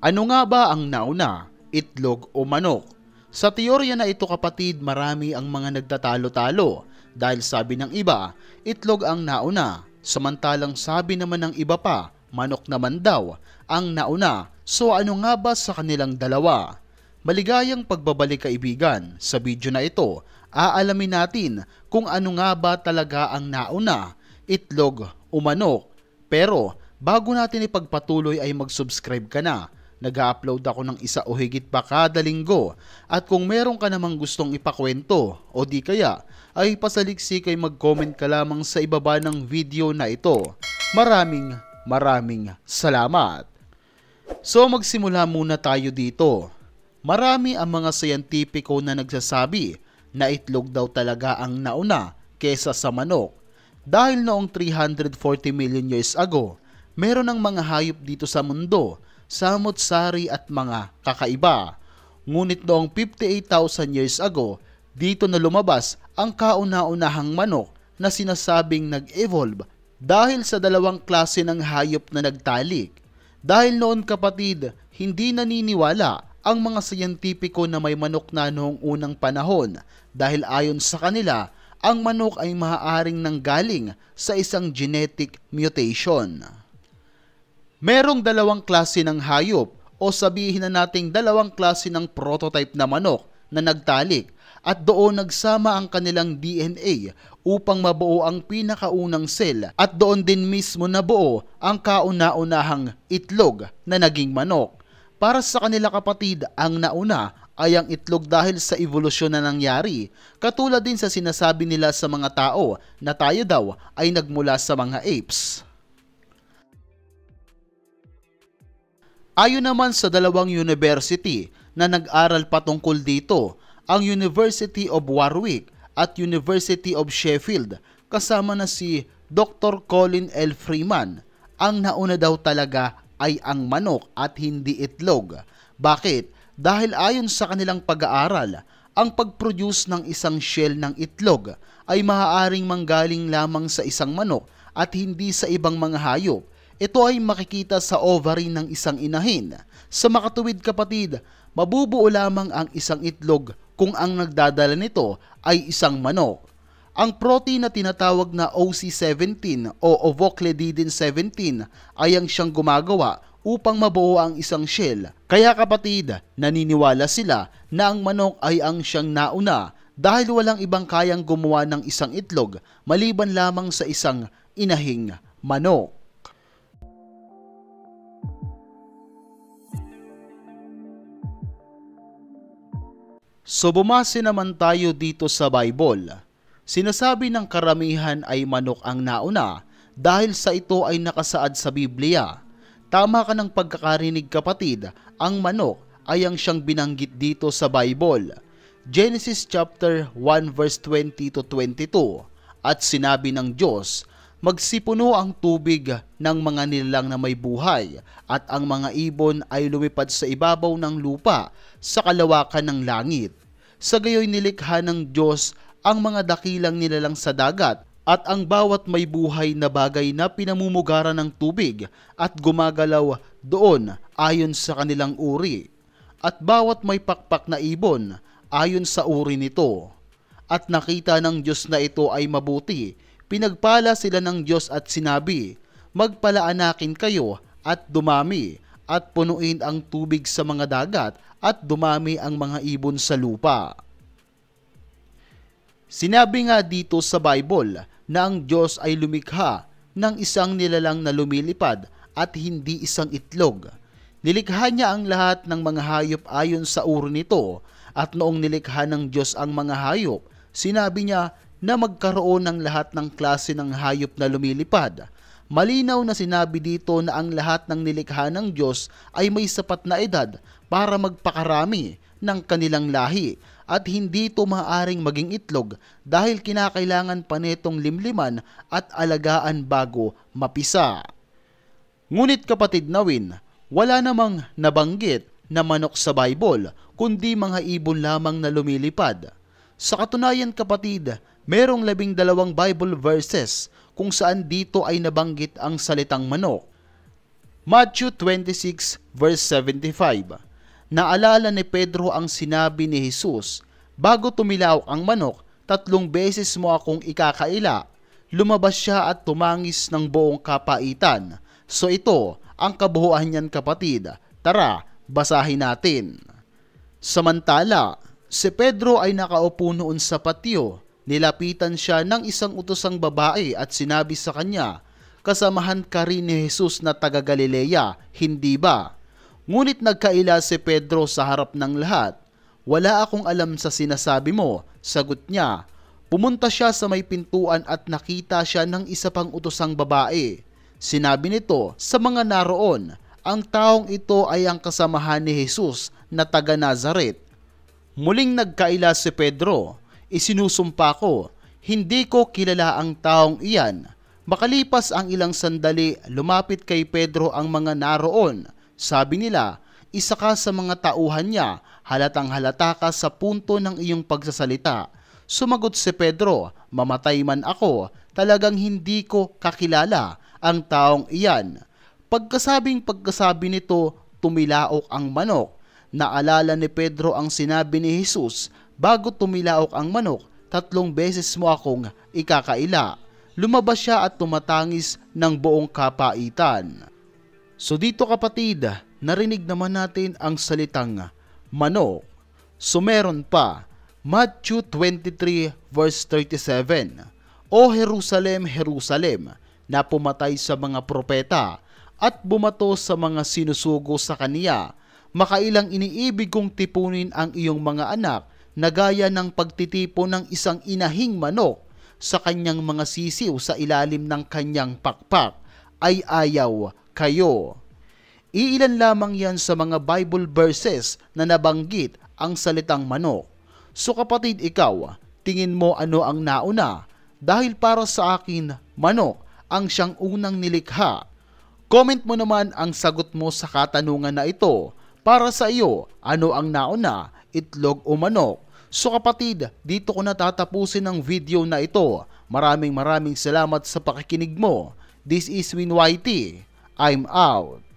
Ano nga ba ang nauna, itlog o manok? Sa teorya na ito kapatid, marami ang mga nagtatalo-talo dahil sabi ng iba, itlog ang nauna, samantalang sabi naman ng iba pa, manok naman daw ang nauna. So ano nga ba sa kanilang dalawa? Maligayang pagbabalik kaibigan, sa video na ito, aalamin natin kung ano nga ba talaga ang nauna, itlog o manok. Pero bago natin ipagpatuloy ay mag-subscribe ka na Nag-upload ako ng isa o higit pa kada linggo at kung meron ka namang gustong ipakwento o di kaya ay pasaliksi ay mag-comment ka lamang sa ibaba ng video na ito. Maraming maraming salamat! So magsimula muna tayo dito. Marami ang mga scientifico na nagsasabi na itlog daw talaga ang nauna kesa sa manok dahil noong 340 million years ago, meron ng mga hayop dito sa mundo samot sari at mga kakaiba. Ngunit noong 58,000 years ago, dito na lumabas ang kauna-unahang manok na sinasabing nag-evolve dahil sa dalawang klase ng hayop na nagtalik. Dahil noon kapatid, hindi naniniwala ang mga siyentipiko na may manok na noong unang panahon dahil ayon sa kanila, ang manok ay maaaring nanggaling sa isang genetic mutation. Merong dalawang klase ng hayop o sabihin na nating dalawang klase ng prototype na manok na nagtalik at doon nagsama ang kanilang DNA upang mabuo ang pinakaunang cell at doon din mismo nabuo ang kauna-unahang itlog na naging manok. Para sa kanila kapatid, ang nauna ay ang itlog dahil sa evolusyon na nangyari. Katulad din sa sinasabi nila sa mga tao na tayo daw ay nagmula sa mga apes. Ayon naman sa dalawang university na nag-aral patungkol dito, ang University of Warwick at University of Sheffield kasama na si Dr. Colin L. Freeman, ang nauna daw talaga ay ang manok at hindi itlog. Bakit? Dahil ayon sa kanilang pag-aaral, ang pag-produce ng isang shell ng itlog ay maaaring manggaling lamang sa isang manok at hindi sa ibang mga hayop ito ay makikita sa ovary ng isang inahin. Sa makatuwid kapatid, mabubuo lamang ang isang itlog kung ang nagdadala nito ay isang manok. Ang protein na tinatawag na OC17 o ovocledidin-17 ay ang siyang gumagawa upang mabuo ang isang shell. Kaya kapatid, naniniwala sila na ang manok ay ang siyang nauna dahil walang ibang kayang gumawa ng isang itlog maliban lamang sa isang inahing manok. So bumase naman tayo dito sa Bible. Sinasabi ng karamihan ay manok ang nauna dahil sa ito ay nakasaad sa Biblia. Tama ka ng pagkakarinig kapatid, ang manok ay ang siyang binanggit dito sa Bible. Genesis chapter 1 verse 20 to 22 at sinabi ng Diyos magsipuno ang tubig ng mga nilalang na may buhay at ang mga ibon ay lumipad sa ibabaw ng lupa sa kalawakan ng langit. Sa gayoy nilikha ng Diyos ang mga dakilang nilalang sa dagat at ang bawat may buhay na bagay na pinamumugaran ng tubig at gumagalaw doon ayon sa kanilang uri at bawat may pakpak na ibon ayon sa uri nito. At nakita ng Diyos na ito ay mabuti Pinagpala sila ng Diyos at sinabi, Magpalaanakin kayo at dumami, at punuin ang tubig sa mga dagat at dumami ang mga ibon sa lupa. Sinabi nga dito sa Bible na ang Diyos ay lumikha ng isang nilalang na lumilipad at hindi isang itlog. Nilikha niya ang lahat ng mga hayop ayon sa uri nito at noong nilikha ng Diyos ang mga hayop, sinabi niya na magkaroon ng lahat ng klase ng hayop na lumilipad. Malinaw na sinabi dito na ang lahat ng nilikha ng Diyos ay may sapat na edad para magpakarami ng kanilang lahi at hindi ito maaaring maging itlog dahil kinakailangan pa nitong limliman at alagaan bago mapisa. Ngunit kapatid Nawin, wala namang nabanggit na manok sa Bible kundi mga ibon lamang na lumilipad. Sa katunayan kapatid, merong labing dalawang Bible verses kung saan dito ay nabanggit ang salitang manok. Matthew 26 verse 75 Naalala ni Pedro ang sinabi ni Jesus, Bago tumilaw ang manok, tatlong beses mo akong ikakaila. Lumabas siya at tumangis ng buong kapaitan. So ito, ang kabuuan niyan kapatid. Tara, basahin natin. Samantala, si Pedro ay nakaupo noon sa patio Nilapitan siya ng isang utosang babae at sinabi sa kanya, Kasamahan ka rin ni Jesus na taga Galilea, hindi ba? Ngunit nagkaila si Pedro sa harap ng lahat. Wala akong alam sa sinasabi mo, sagot niya. Pumunta siya sa may pintuan at nakita siya ng isa pang utosang babae. Sinabi nito sa mga naroon, ang taong ito ay ang kasamahan ni Jesus na taga Nazaret. Muling nagkaila si Pedro. Isinusumpa ko, hindi ko kilala ang taong iyan. Makalipas ang ilang sandali, lumapit kay Pedro ang mga naroon. Sabi nila, isa ka sa mga tauhan niya, halatang halata ka sa punto ng iyong pagsasalita. Sumagot si Pedro, mamatay man ako, talagang hindi ko kakilala ang taong iyan. Pagkasabing pagkasabi nito, tumilaok ang manok. Naalala ni Pedro ang sinabi ni Jesus Bago tumilaok ang manok, tatlong beses mo akong ikakaila. Lumabas siya at tumatangis ng buong kapaitan. So dito kapatid, narinig naman natin ang salitang manok. So meron pa, Matthew 23 verse 37, O Jerusalem, Jerusalem, na pumatay sa mga propeta at bumato sa mga sinusugo sa kaniya. Makailang iniibig kong tipunin ang iyong mga anak na gaya ng pagtitipo ng isang inahing manok sa kanyang mga sisiw sa ilalim ng kanyang pakpak ay ayaw kayo. Iilan lamang yan sa mga Bible verses na nabanggit ang salitang manok. So kapatid ikaw, tingin mo ano ang nauna dahil para sa akin manok ang siyang unang nilikha. Comment mo naman ang sagot mo sa katanungan na ito. Para sa iyo, ano ang nauna, itlog o manok? So kapatid, dito ko natatapusin ang video na ito. Maraming maraming salamat sa pakikinig mo. This is Win YT. I'm out.